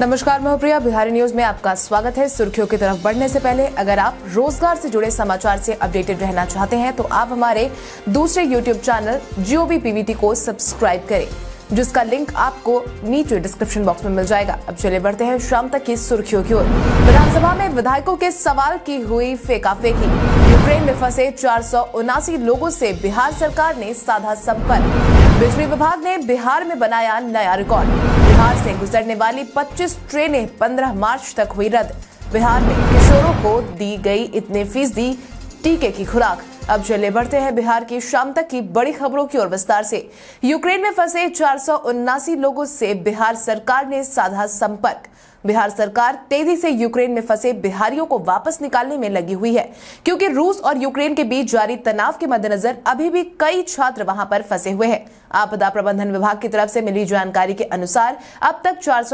नमस्कार मैं प्रिया बिहारी न्यूज में आपका स्वागत है सुर्खियों की तरफ बढ़ने से पहले अगर आप रोजगार से जुड़े समाचार से अपडेटेड रहना चाहते हैं तो आप हमारे दूसरे यूट्यूब चैनल जीओबी पीवीटी को सब्सक्राइब करें जिसका लिंक आपको नीचे डिस्क्रिप्शन बॉक्स में मिल जाएगा अब चले बढ़ते हैं शाम तक की सुर्खियों की ओर विधानसभा में विधायकों के सवाल की हुई फेका फेकी यूक्रेन में फंसे चार लोगों से बिहार सरकार ने साधा संपर्क बिजली विभाग ने बिहार में बनाया नया रिकॉर्ड बिहार से गुजरने वाली 25 ट्रेनें 15 मार्च तक हुई रद्द बिहार में किशोरों को दी गई इतने फीसदी टीके की खुराक अब चले बढ़ते हैं बिहार की शाम तक की बड़ी खबरों की ओर विस्तार से यूक्रेन में फंसे चार लोगों से बिहार सरकार ने साधा संपर्क बिहार सरकार तेजी से यूक्रेन में फंसे बिहारियों को वापस निकालने में लगी हुई है क्योंकि रूस और यूक्रेन के बीच जारी तनाव के मद्देनजर अभी भी कई छात्र वहां पर फंसे हुए हैं आपदा प्रबंधन विभाग की तरफ से मिली जानकारी के अनुसार अब तक चार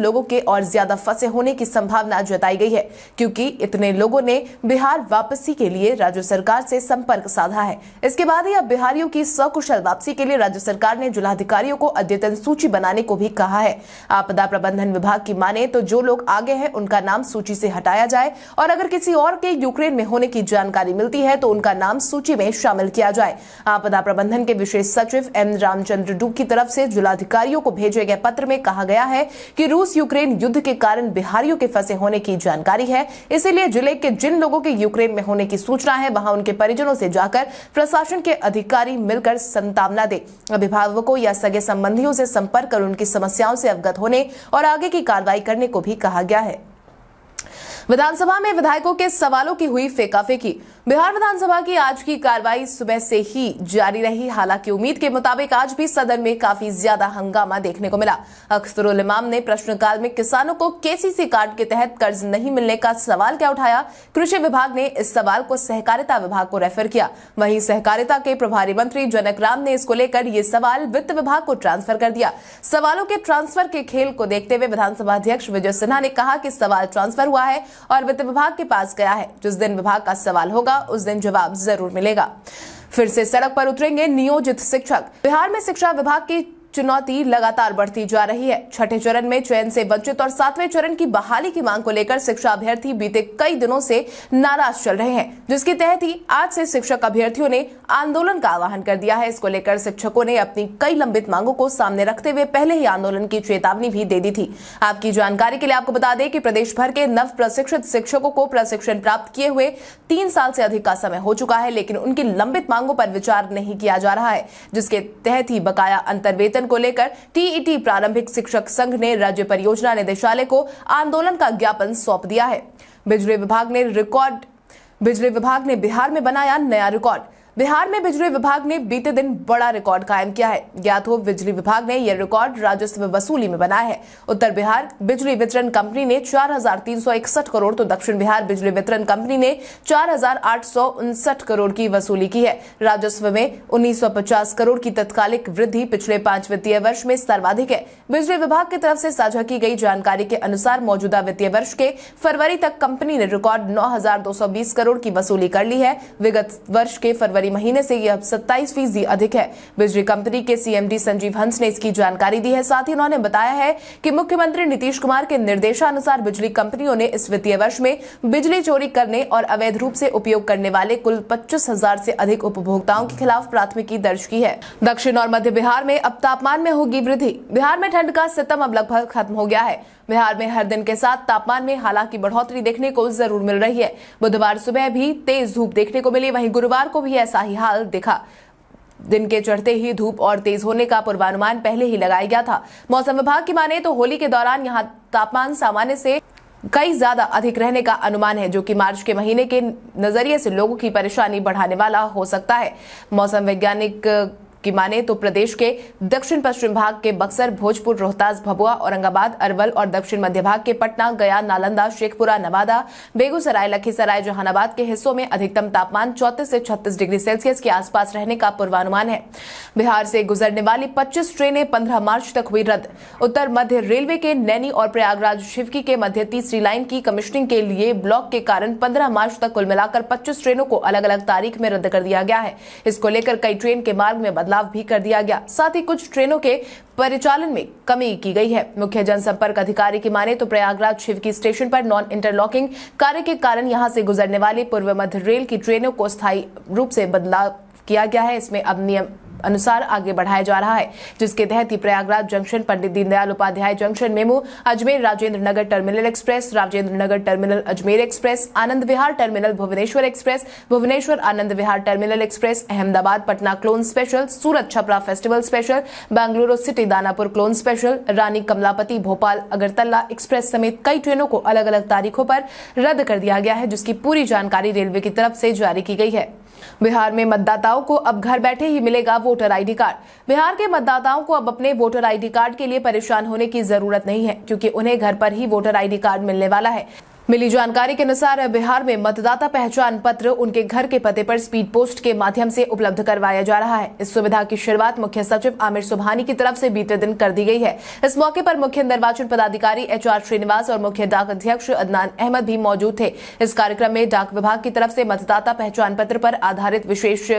लोगों के और ज्यादा फंसे होने की संभावना जताई गई है क्योंकि इतने लोगों ने बिहार वापसी के लिए राज्य सरकार से संपर्क साधा है इसके बाद ही अब बिहारियों की सकुशल वापसी के लिए राज्य सरकार ने जिलाधिकारियों को अद्यतन सूची बनाने को भी कहा है आपदा प्रबंधन विभाग की माने तो जो लोग आगे हैं उनका नाम सूची से हटाया जाए और अगर किसी और के यूक्रेन में होने की जानकारी मिलती है तो उनका नाम सूची में शामिल किया जाए आपदा प्रबंधन के विशेष सचिव एम रामचंद्र डू की तरफ से जिलाधिकारियों को भेजे गए पत्र में कहा गया है कि रूस यूक्रेन युद्ध के कारण बिहारियों के फंसे होने की जानकारी है इसीलिए जिले के जिन लोगों के यूक्रेन में होने की सूचना है वहां उनके परिजनों से जाकर प्रशासन के अधिकारी मिलकर संतावना दे अभिभावकों या सगे संबंधियों से संपर्क कर उनकी समस्याओं से अवगत होने और आगे की कार्रवाई कार्रवाई करने को भी कहा गया है विधानसभा में विधायकों के सवालों की हुई फेकाफेकी बिहार विधानसभा की आज की कार्रवाई सुबह से ही जारी रही हालांकि उम्मीद के मुताबिक आज भी सदन में काफी ज्यादा हंगामा देखने को मिला अख्तरुल इमाम ने प्रश्नकाल में किसानों को केसीसी कार्ड के तहत कर्ज नहीं मिलने का सवाल क्या उठाया कृषि विभाग ने इस सवाल को सहकारिता विभाग को रेफर किया वहीं सहकारिता के प्रभारी मंत्री जनक राम ने इसको लेकर ये सवाल वित्त विभाग को ट्रांसफर कर दिया सवालों के ट्रांसफर के खेल को देखते हुए विधानसभा अध्यक्ष विजय सिन्हा ने कहा कि सवाल ट्रांसफर हुआ है और वित्त विभाग के पास गया है जिस दिन विभाग का सवाल होगा उस दिन जवाब जरूर मिलेगा फिर से सड़क पर उतरेंगे नियोजित शिक्षक बिहार में शिक्षा विभाग की चुनौती लगातार बढ़ती जा रही है छठे चरण में चयन से वंचित और सातवें चरण की बहाली की मांग को लेकर शिक्षा अभ्यर्थी बीते कई दिनों से नाराज चल रहे हैं जिसके तहत ही आज से शिक्षक अभ्यर्थियों ने आंदोलन का आह्वान कर दिया है इसको लेकर शिक्षकों ने अपनी कई लंबित मांगों को सामने रखते हुए पहले ही आंदोलन की चेतावनी भी दे दी थी आपकी जानकारी के लिए आपको बता दें कि प्रदेश भर के नव प्रशिक्षित शिक्षकों को प्रशिक्षण प्राप्त किए हुए तीन साल से अधिक का समय हो चुका है लेकिन उनकी लंबित मांगों पर विचार नहीं किया जा रहा है जिसके तहत ही बकाया अंतर वेतन वेतन को लेकर टीईटी प्रारंभिक शिक्षक संघ ने राज्य परियोजना निदेशालय को आंदोलन का ज्ञापन सौंप दिया है बिजली विभाग ने रिकॉर्ड बिजली विभाग ने बिहार में बनाया नया रिकॉर्ड बिहार में बिजली विभाग ने बीते दिन बड़ा रिकॉर्ड कायम किया है ज्ञात हो बिजली विभाग ने यह रिकॉर्ड राजस्व वसूली में बनाया है उत्तर बिहार बिजली वितरण कंपनी ने चार करोड़ तो दक्षिण बिहार बिजली वितरण कंपनी ने चार करोड़ की वसूली की है राजस्व में 1950 करोड़ की तत्कालिक वृद्धि पिछले पांच वित्तीय वर्ष में सर्वाधिक है बिजली विभाग की तरफ ऐसी साझा की गयी जानकारी के अनुसार मौजूदा वित्तीय वर्ष के फरवरी तक कंपनी ने रिकॉर्ड नौ करोड़ की वसूली कर ली है विगत वर्ष के फरवरी फरवरी महीने से यह सत्ताईस फीसदी अधिक है बिजली कंपनी के सीएमडी संजीव हंस ने इसकी जानकारी दी है साथ ही उन्होंने बताया है कि मुख्यमंत्री नीतीश कुमार के निर्देशानुसार बिजली कंपनियों ने इस वित्तीय वर्ष में बिजली चोरी करने और अवैध रूप से उपयोग करने वाले कुल पच्चीस हजार से अधिक उपभोक्ताओं के खिलाफ प्राथमिकी दर्ज की है दक्षिण और मध्य बिहार में अब तापमान में होगी वृद्धि बिहार में ठंड का सितम अब लगभग खत्म हो गया है बिहार में हर दिन के साथ तापमान में हालांकि बढ़ोतरी देखने को जरूर मिल रही है बुधवार सुबह भी तेज धूप देखने को मिली वहीं गुरुवार को भी ऐसा ही हाल दिखा दिन के चढ़ते ही धूप और तेज होने का पूर्वानुमान पहले ही लगाया गया था मौसम विभाग की माने तो होली के दौरान यहाँ तापमान सामान्य से कई ज्यादा अधिक रहने का अनुमान है जो कि मार्च के महीने के नजरिए से लोगों की परेशानी बढ़ाने वाला हो सकता है मौसम वैज्ञानिक की माने तो प्रदेश के दक्षिण पश्चिम भाग के बक्सर भोजपुर रोहतास भभुआ औरंगाबाद अरवल और दक्षिण मध्य भाग के पटना गया नालंदा शेखपुरा नवादा बेगूसराय लखीसराय जहानाबाद के हिस्सों में अधिकतम तापमान चौतीस से छत्तीस डिग्री सेल्सियस के आसपास रहने का पूर्वानुमान है बिहार से गुजरने वाली पच्चीस ट्रेनें पन्द्रह मार्च तक हुई रद्द उत्तर मध्य रेलवे के नैनी और प्रयागराज शिवकी के मध्य तीसरी लाइन की कमिश्निंग के लिए ब्लॉक के कारण पन्द्रह मार्च तक कुल मिलाकर पच्चीस ट्रेनों को अलग अलग तारीख में रद्द कर दिया गया है इसको लेकर कई ट्रेन के मार्ग में बदलाव बदलाव भी कर दिया गया साथ ही कुछ ट्रेनों के परिचालन में कमी की गई है मुख्य जनसंपर्क अधिकारी की माने तो प्रयागराज शिवकी स्टेशन पर नॉन इंटरलॉकिंग कार्य के कारण यहां से गुजरने वाली पूर्व मध्य रेल की ट्रेनों को स्थायी रूप से बदलाव किया गया है इसमें अब नियम अनुसार आगे बढ़ाया जा रहा है जिसके तहत ही Prayagraj junction Pandit Deendayal Upadhyay junction MEMU Ajmer Rajendra Nagar terminal express Rajendra Nagar terminal Ajmer express Anand Vihar terminal Bhubaneswar express Bhubaneswar Anand Vihar terminal express Ahmedabad Patna clone special Surat Chhapra festival special Bengaluru city Danapur clone special Rani Kamlapati Bhopal Agartala express समेत कई ट्रेनों को अलग अलग तारीखों पर रद्द कर दिया गया है जिसकी पूरी जानकारी रेलवे की तरफ से जारी की गई है बिहार में मतदाताओं को अब घर बैठे ही मिलेगा वोटर आईडी कार्ड बिहार के मतदाताओं को अब अपने वोटर आईडी कार्ड के लिए परेशान होने की जरूरत नहीं है क्योंकि उन्हें घर पर ही वोटर आईडी कार्ड मिलने वाला है मिली जानकारी के अनुसार बिहार में मतदाता पहचान पत्र उनके घर के पते पर स्पीड पोस्ट के माध्यम से उपलब्ध करवाया जा रहा है इस सुविधा की शुरुआत मुख्य सचिव आमिर सुबहानी की तरफ से बीते दिन कर दी गई है इस मौके पर मुख्य निर्वाचन पदाधिकारी एच आर श्रीनिवास और मुख्य डाक अध्यक्ष अदनान अहमद भी मौजूद थे इस कार्यक्रम में डाक विभाग की तरफ से मतदाता पहचान पत्र पर आधारित विशेष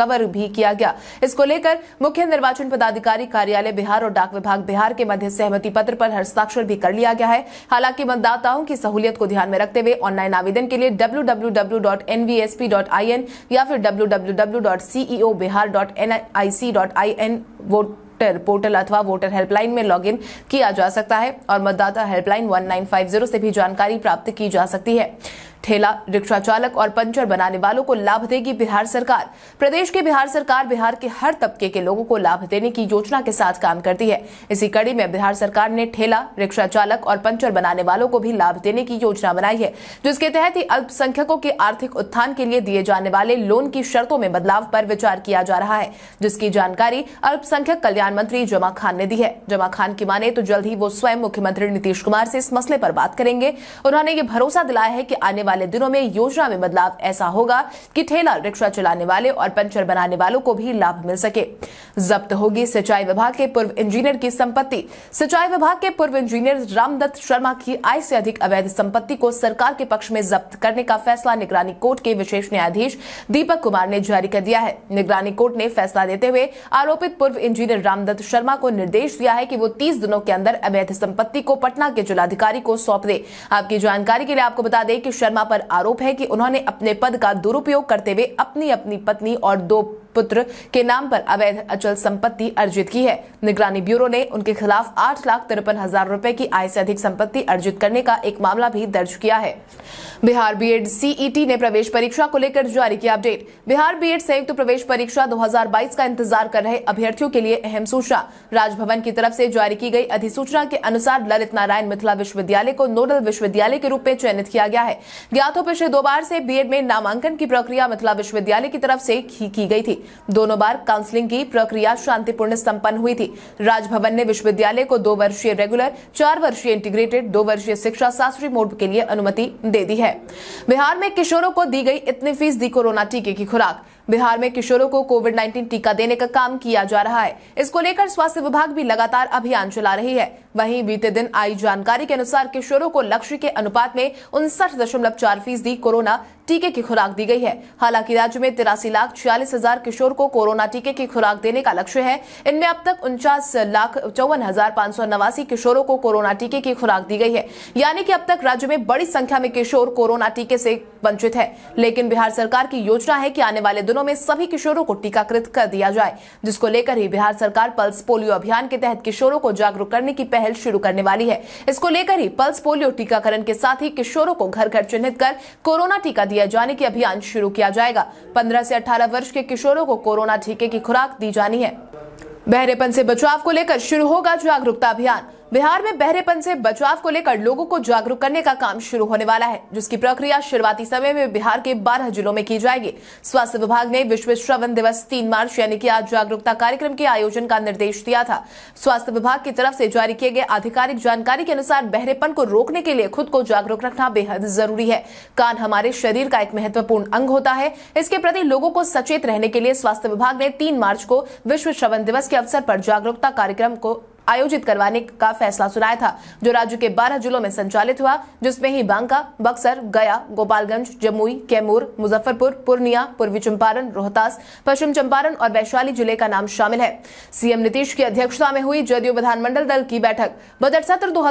कवर भी किया गया इसको लेकर मुख्य निर्वाचन पदाधिकारी कार्यालय बिहार और डाक विभाग बिहार के मध्य सहमति पत्र पर हस्ताक्षर भी कर लिया गया है हालांकि मतदाताओं की सहूलियत को ध्यान में रखते हुए ऑनलाइन आवेदन के लिए www.nvsp.in या फिर www.ceobihar.nic.in वोटर पोर्टल अथवा वोटर हेल्पलाइन में लॉगिन किया जा सकता है और मतदाता हेल्पलाइन 1950 से भी जानकारी प्राप्त की जा सकती है ठेला रिक्शा चालक और पंचर बनाने वालों को लाभ देगी बिहार सरकार प्रदेश की बिहार सरकार बिहार के हर तबके के लोगों को लाभ देने की योजना के साथ काम करती है इसी कड़ी में बिहार सरकार ने ठेला रिक्शा चालक और पंचर बनाने वालों को भी लाभ देने की योजना बनाई है जिसके तहत ही अल्पसंख्यकों के आर्थिक उत्थान के लिए दिए जाने वाले लोन की शर्तों में बदलाव पर विचार किया जा रहा है जिसकी जानकारी अल्पसंख्यक कल्याण मंत्री जमा खान ने दी है जमा खान की माने तो जल्द ही वो स्वयं मुख्यमंत्री नीतीश कुमार से इस मसले पर बात करेंगे उन्होंने ये भरोसा दिलाया है कि आने वाले दिनों में योजना में बदलाव ऐसा होगा कि ठेला रिक्शा चलाने वाले और पंचर बनाने वालों को भी लाभ मिल सके जब्त होगी सिंचाई विभाग के पूर्व इंजीनियर की संपत्ति सिंचाई विभाग के पूर्व इंजीनियर रामदत्त शर्मा की आय से अधिक अवैध संपत्ति को सरकार के पक्ष में जब्त करने का फैसला निगरानी कोर्ट के विशेष न्यायाधीश दीपक कुमार ने जारी कर दिया है निगरानी कोर्ट ने फैसला देते हुए आरोपित पूर्व इंजीनियर रामदत्त शर्मा को निर्देश दिया है कि वो 30 दिनों के अंदर अवैध संपत्ति को पटना के जिलाधिकारी को सौंप दे आपकी जानकारी के लिए आपको बता दें कि शर्मा पर आरोप है कि उन्होंने अपने पद का दुरुपयोग करते हुए अपनी अपनी पत्नी और दो पुत्र के नाम पर अवैध अचल संपत्ति अर्जित की है निगरानी ब्यूरो ने उनके खिलाफ आठ लाख तिरपन हजार रूपए की आय से अधिक संपत्ति अर्जित करने का एक मामला भी दर्ज किया है बिहार बीएड सीईटी e ने प्रवेश परीक्षा को लेकर जारी किया अपडेट बिहार बीएड संयुक्त प्रवेश परीक्षा 2022 का इंतजार कर रहे अभ्यर्थियों के लिए अहम सूचना राजभवन की तरफ से जारी की गई अधिसूचना के अनुसार ललित नारायण मिथिला विश्वविद्यालय को नोडल विश्वविद्यालय के रूप में चयनित किया गया है ज्ञात हो पिछले दो बार से बीएड में नामांकन की प्रक्रिया मिथिला विश्वविद्यालय की तरफ से की, की गई थी दोनों बार काउंसलिंग की प्रक्रिया शांतिपूर्ण संपन्न हुई थी राजभवन ने विश्वविद्यालय को दो वर्षीय रेगुलर चार वर्षीय इंटीग्रेटेड दो वर्षीय शिक्षा शास्त्री मोड के लिए अनुमति दे दी है बिहार में किशोरों को दी गई इतनी फीसदी कोरोना टीके की खुराक बिहार में किशोरों को कोविड 19 टीका देने का काम किया जा रहा है इसको लेकर स्वास्थ्य विभाग भी लगातार अभियान चला रही है वहीं बीते दिन आई जानकारी के अनुसार किशोरों को लक्ष्य के अनुपात में उनसठ दशमलव चार फीसदी कोरोना टीके की खुराक दी गई है हालांकि राज्य में तिरासी लाख छियालीस हजार किशोर को कोरोना टीके की खुराक देने का लक्ष्य है इनमें अब तक उनचास लाख चौवन हजार पांच सौ नवासी किशोरों को कोरोना टीके की खुराक दी गई है यानी कि अब तक राज्य में बड़ी संख्या में किशोर कोरोना टीके से वंचित है लेकिन बिहार सरकार की योजना है कि आने वाले दिनों में सभी किशोरों को टीकाकृत कर दिया जाए जिसको लेकर ही बिहार सरकार पल्स पोलियो अभियान के तहत किशोरों को जागरूक करने की पहल पहल शुरू करने वाली है इसको लेकर ही पल्स पोलियो टीकाकरण के साथ ही किशोरों को घर घर चिन्हित कर कोरोना टीका दिया जाने की अभियान शुरू किया जाएगा पंद्रह से अठारह वर्ष के किशोरों को कोरोना टीके की खुराक दी जानी है बहरेपन से बचाव को लेकर शुरू होगा जागरूकता अभियान बिहार में बहरेपन से बचाव को लेकर लोगों को जागरूक करने का काम शुरू होने वाला है जिसकी प्रक्रिया शुरुआती समय में बिहार के 12 जिलों में की जाएगी स्वास्थ्य विभाग ने विश्व श्रवण दिवस 3 मार्च यानी कि आज जागरूकता कार्यक्रम के आयोजन का निर्देश दिया था स्वास्थ्य विभाग की तरफ से जारी किए गए आधिकारिक जानकारी के अनुसार बहरेपन को रोकने के लिए खुद को जागरूक रखना बेहद जरूरी है कान हमारे शरीर का एक महत्वपूर्ण अंग होता है इसके प्रति लोगों को सचेत रहने के लिए स्वास्थ्य विभाग ने तीन मार्च को विश्व श्रवण दिवस के अवसर पर जागरूकता कार्यक्रम को आयोजित करवाने का फैसला सुनाया था जो राज्य के बारह जिलों में संचालित हुआ जिसमें ही बांका बक्सर गया गोपालगंज जमुई कैमूर मुजफ्फरपुर पूर्णिया पूर्वी चंपारण रोहतास पश्चिम चंपारण और वैशाली जिले का नाम शामिल है सीएम नीतीश की अध्यक्षता में हुई जदयू विधानमंडल दल की बैठक बजट सत्र दो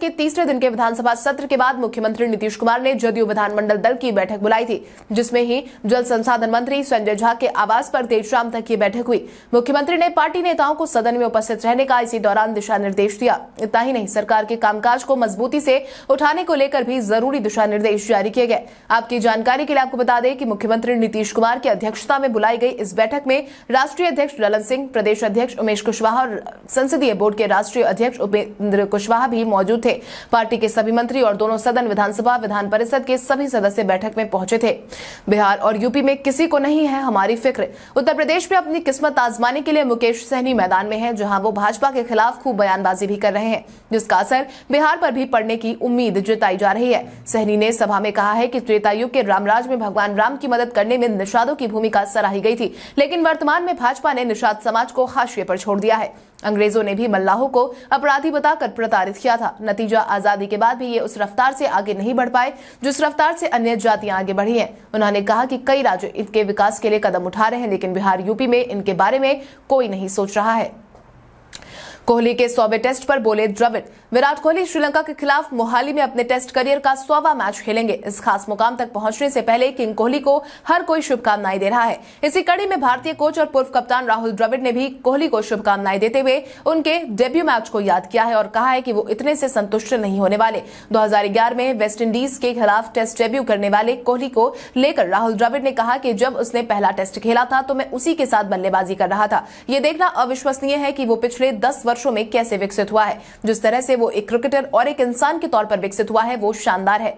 के तीसरे दिन के विधानसभा सत्र के बाद मुख्यमंत्री नीतीश कुमार ने जदयू विधानमंडल दल की बैठक बुलाई थी जिसमें ही जल संसाधन मंत्री संजय झा के आवास पर देर शाम तक की बैठक हुई मुख्यमंत्री ने पार्टी नेताओं को सदन में उपस्थित रहने का इसी दौरान दौरान दिशा निर्देश दिया इतना ही नहीं सरकार के कामकाज को मजबूती से उठाने को लेकर भी जरूरी दिशा निर्देश जारी किए गए आपकी जानकारी के लिए आपको बता दें कि मुख्यमंत्री नीतीश कुमार की अध्यक्षता में बुलाई गई इस बैठक में राष्ट्रीय अध्यक्ष ललन सिंह प्रदेश अध्यक्ष उमेश कुशवाहा और संसदीय बोर्ड के राष्ट्रीय अध्यक्ष उपेन्द्र कुशवाहा भी मौजूद थे पार्टी के सभी मंत्री और दोनों सदन विधानसभा विधान परिषद के सभी सदस्य बैठक में पहुंचे थे बिहार और यूपी में किसी को नहीं है हमारी फिक्र उत्तर प्रदेश में अपनी किस्मत आजमाने के लिए मुकेश सहनी मैदान में है जहां वो भाजपा के खिलाफ खिलाफ खूब बयानबाजी भी कर रहे हैं जिसका असर बिहार पर भी पड़ने की उम्मीद जताई जा रही है सहनी ने सभा में कहा है कि त्रेतायुग के रामराज में भगवान राम की मदद करने में निषादों की भूमिका सराही गई थी लेकिन वर्तमान में भाजपा ने निषाद समाज को हाशिए पर छोड़ दिया है अंग्रेजों ने भी मल्लाहों को अपराधी बताकर प्रताड़ित किया था नतीजा आजादी के बाद भी ये उस रफ्तार से आगे नहीं बढ़ पाए जिस रफ्तार से अन्य जातियां आगे बढ़ी हैं उन्होंने कहा कि कई राज्य इनके विकास के लिए कदम उठा रहे हैं लेकिन बिहार यूपी में इनके बारे में कोई नहीं सोच रहा है कोहली के सौवे टेस्ट पर बोले द्रविड़ विराट कोहली श्रीलंका के खिलाफ मोहाली में अपने टेस्ट करियर का सौवा मैच खेलेंगे इस खास मुकाम तक पहुंचने से पहले किंग कोहली को हर कोई शुभकामनाएं दे रहा है इसी कड़ी में भारतीय कोच और पूर्व कप्तान राहुल द्रविड़ ने भी कोहली को शुभकामनाएं देते हुए उनके डेब्यू मैच को याद किया है और कहा है कि वो इतने से संतुष्ट नहीं होने वाले दो में वेस्टइंडीज के खिलाफ टेस्ट डेब्यू करने वाले कोहली को लेकर राहुल द्रविड़ ने कहा कि जब उसने पहला टेस्ट खेला था तो मैं उसी के साथ बल्लेबाजी कर रहा था ये देखना अविश्वसनीय है कि वो पिछले दस वर्ष वर्षो में कैसे विकसित हुआ है जिस तरह से वो एक क्रिकेटर और एक इंसान के तौर पर विकसित हुआ है वो शानदार है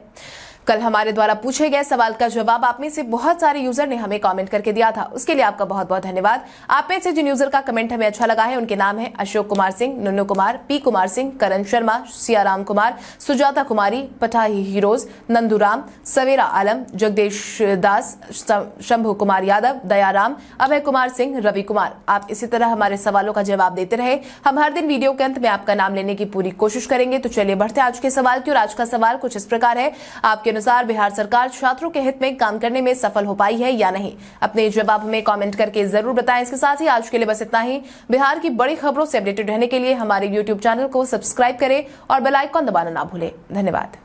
कल हमारे द्वारा पूछे गए सवाल का जवाब आप में से बहुत सारे यूजर ने हमें कमेंट करके दिया था उसके लिए आपका बहुत बहुत धन्यवाद आप में से जिन यूजर का कमेंट हमें अच्छा लगा है उनके नाम है अशोक कुमार सिंह नुनू कुमार पी कुमार सिंह करण शर्मा सियाराम कुमार सुजाता कुमारी पठाही हीरोज नंदूराम सवेरा आलम जगदेश दास शंभु कुमार यादव दयाराम अभय कुमार सिंह रवि कुमार आप इसी तरह हमारे सवालों का जवाब देते रहे हम हर दिन वीडियो के अंत में आपका नाम लेने की पूरी कोशिश करेंगे तो चलिए बढ़ते आज के सवाल की और आज का सवाल कुछ इस प्रकार है आपके अनुसार बिहार सरकार छात्रों के हित में काम करने में सफल हो पाई है या नहीं अपने जवाब में कमेंट करके जरूर बताएं इसके साथ ही आज के लिए बस इतना ही बिहार की बड़ी खबरों से अपडेटेड रहने के लिए हमारे यूट्यूब चैनल को सब्सक्राइब करें और बेलाइकॉन दबाना ना भूलें धन्यवाद